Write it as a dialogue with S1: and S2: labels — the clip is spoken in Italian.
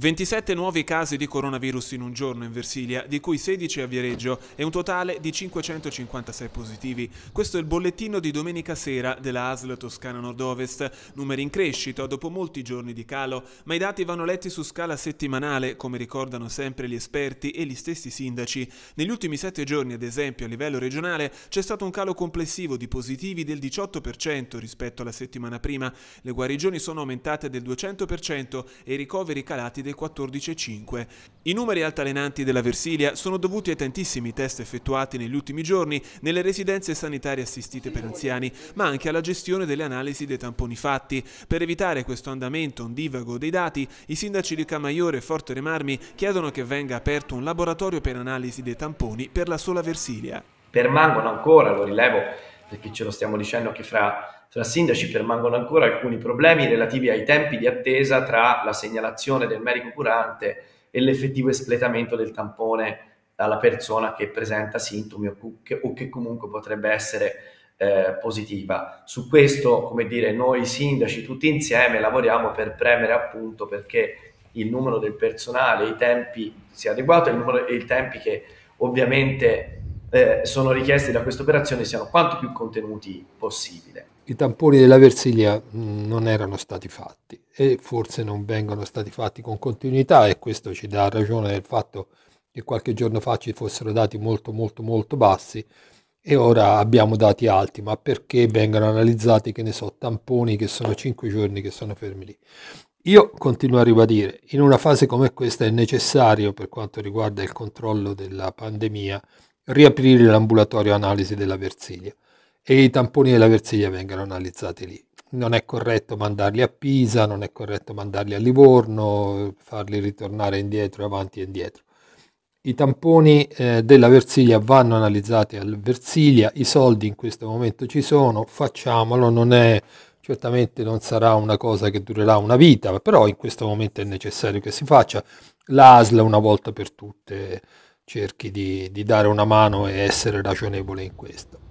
S1: 27 nuovi casi di coronavirus in un giorno in Versilia, di cui 16 a Viareggio e un totale di 556 positivi. Questo è il bollettino di domenica sera della ASL Toscana Nord-Ovest, numeri in crescita dopo molti giorni di calo, ma i dati vanno letti su scala settimanale, come ricordano sempre gli esperti e gli stessi sindaci. Negli ultimi 7 giorni, ad esempio, a livello regionale c'è stato un calo complessivo di positivi del 18% rispetto alla settimana prima. Le guarigioni sono aumentate del 200% e i ricoveri calati del dei 14,5. I numeri altalenanti della Versilia sono dovuti ai tantissimi test effettuati negli ultimi giorni nelle residenze sanitarie assistite per anziani, ma anche alla gestione delle analisi dei tamponi fatti. Per evitare questo andamento ondivago dei dati, i sindaci di Camaiore e Forte Remarmi chiedono che venga aperto un laboratorio per analisi dei tamponi per la sola
S2: Versilia. Permangono ancora, lo rilevo, perché ce lo stiamo dicendo che fra, fra sindaci permangono ancora alcuni problemi relativi ai tempi di attesa tra la segnalazione del medico curante e l'effettivo espletamento del tampone dalla persona che presenta sintomi o che, o che comunque potrebbe essere eh, positiva. Su questo, come dire, noi sindaci tutti insieme lavoriamo per premere appunto perché il numero del personale, i tempi sia adeguato e i tempi che ovviamente eh, sono richiesti da questa operazione siano quanto più contenuti possibile.
S3: I tamponi della Versilia mm, non erano stati fatti e forse non vengono stati fatti con continuità e questo ci dà ragione del fatto che qualche giorno fa ci fossero dati molto molto molto bassi e ora abbiamo dati alti, ma perché vengono analizzati, che ne so, tamponi che sono 5 giorni che sono fermi lì. Io continuo a ribadire, in una fase come questa è necessario per quanto riguarda il controllo della pandemia riaprire l'ambulatorio analisi della Versilia e i tamponi della Versilia vengano analizzati lì. Non è corretto mandarli a Pisa, non è corretto mandarli a Livorno, farli ritornare indietro, avanti e indietro. I tamponi eh, della Versilia vanno analizzati al Versilia, i soldi in questo momento ci sono, facciamolo, non è, certamente non sarà una cosa che durerà una vita, però in questo momento è necessario che si faccia. L'ASL una volta per tutte cerchi di, di dare una mano e essere ragionevole in questo.